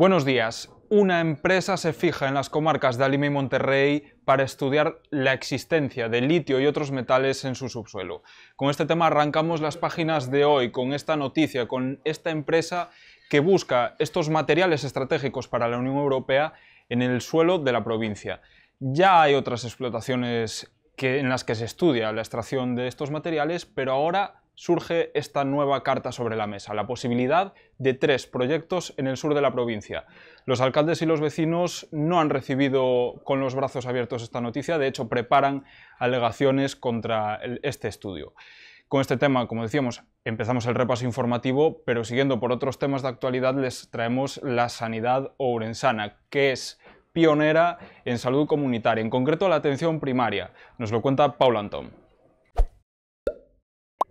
Buenos días. Una empresa se fija en las comarcas de Alima y Monterrey para estudiar la existencia de litio y otros metales en su subsuelo. Con este tema arrancamos las páginas de hoy, con esta noticia, con esta empresa que busca estos materiales estratégicos para la Unión Europea en el suelo de la provincia. Ya hay otras explotaciones en las que se estudia la extracción de estos materiales, pero ahora surge esta nueva carta sobre la mesa, la posibilidad de tres proyectos en el sur de la provincia. Los alcaldes y los vecinos no han recibido con los brazos abiertos esta noticia, de hecho preparan alegaciones contra este estudio. Con este tema, como decíamos, empezamos el repaso informativo, pero siguiendo por otros temas de actualidad les traemos la sanidad ourensana, que es pionera en salud comunitaria, en concreto la atención primaria. Nos lo cuenta Paula Antón.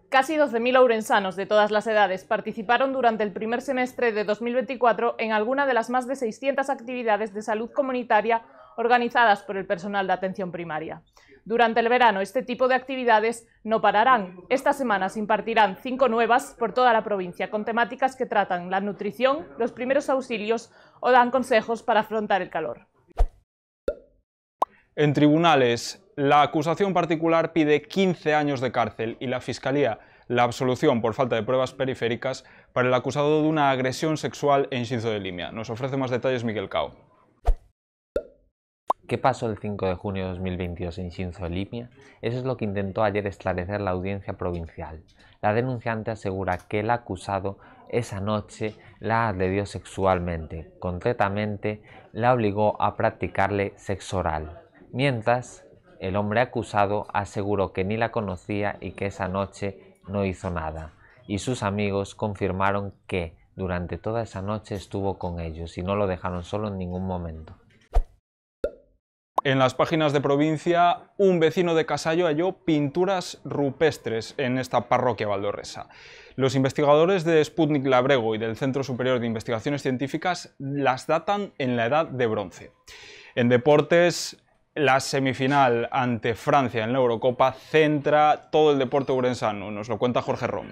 Casi 12.000 ourensanos de todas las edades participaron durante el primer semestre de 2024 en alguna de las más de 600 actividades de salud comunitaria organizadas por el personal de atención primaria. Durante el verano este tipo de actividades no pararán. Esta semana se impartirán cinco nuevas por toda la provincia con temáticas que tratan la nutrición, los primeros auxilios o dan consejos para afrontar el calor. En tribunales, la acusación particular pide 15 años de cárcel y la Fiscalía la absolución por falta de pruebas periféricas para el acusado de una agresión sexual en Shinzo de Limia. Nos ofrece más detalles Miguel Cao. ¿Qué pasó el 5 de junio de 2022 en Shinzo de Limia? Eso es lo que intentó ayer esclarecer la audiencia provincial. La denunciante asegura que el acusado esa noche la agredió sexualmente, concretamente la obligó a practicarle sexo oral, mientras el hombre acusado aseguró que ni la conocía y que esa noche no hizo nada, y sus amigos confirmaron que durante toda esa noche estuvo con ellos y no lo dejaron solo en ningún momento. En las páginas de provincia, un vecino de Casallo halló pinturas rupestres en esta parroquia valdorresa. Los investigadores de Sputnik Labrego y del Centro Superior de Investigaciones Científicas las datan en la Edad de Bronce. En deportes, la semifinal ante Francia en la Eurocopa centra todo el deporte urensano. Nos lo cuenta Jorge Rom.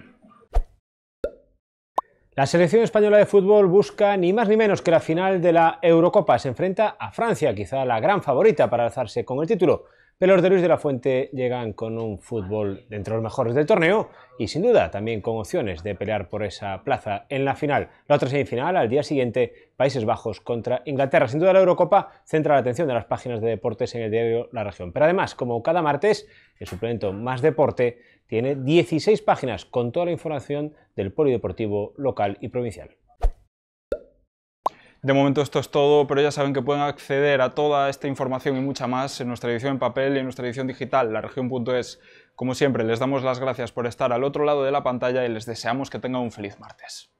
La selección española de fútbol busca ni más ni menos que la final de la Eurocopa. Se enfrenta a Francia, quizá la gran favorita para alzarse con el título. Pero de Luis de la Fuente llegan con un fútbol entre los mejores del torneo y sin duda también con opciones de pelear por esa plaza en la final. La otra semifinal al día siguiente, Países Bajos contra Inglaterra. Sin duda la Eurocopa centra la atención de las páginas de deportes en el diario La Región. Pero además, como cada martes, el suplemento Más Deporte tiene 16 páginas con toda la información del polideportivo local y provincial. De momento esto es todo, pero ya saben que pueden acceder a toda esta información y mucha más en nuestra edición en papel y en nuestra edición digital, la región.es. Como siempre, les damos las gracias por estar al otro lado de la pantalla y les deseamos que tengan un feliz martes.